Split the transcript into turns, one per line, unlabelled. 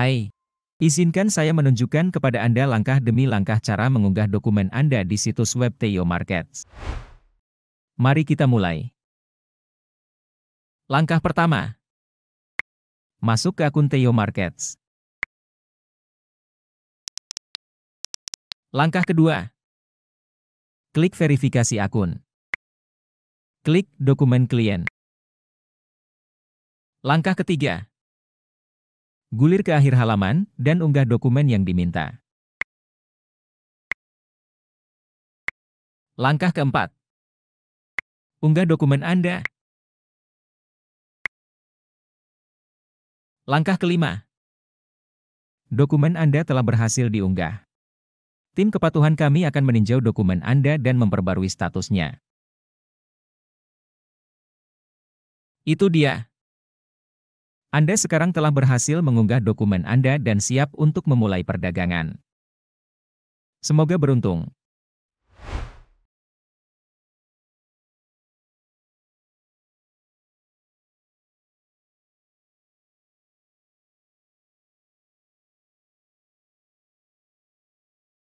Hai. Izinkan saya menunjukkan kepada Anda langkah demi langkah cara mengunggah dokumen Anda di situs web Teo Markets. Mari
kita mulai. Langkah pertama. Masuk ke akun Teo Markets.
Langkah kedua. Klik verifikasi akun. Klik dokumen klien. Langkah ketiga. Gulir ke akhir halaman dan unggah dokumen yang diminta.
Langkah keempat. Unggah dokumen Anda. Langkah kelima. Dokumen Anda telah berhasil diunggah.
Tim kepatuhan kami akan meninjau dokumen Anda dan memperbarui statusnya. Itu dia. Anda sekarang telah berhasil mengunggah dokumen Anda dan siap untuk memulai perdagangan.
Semoga beruntung.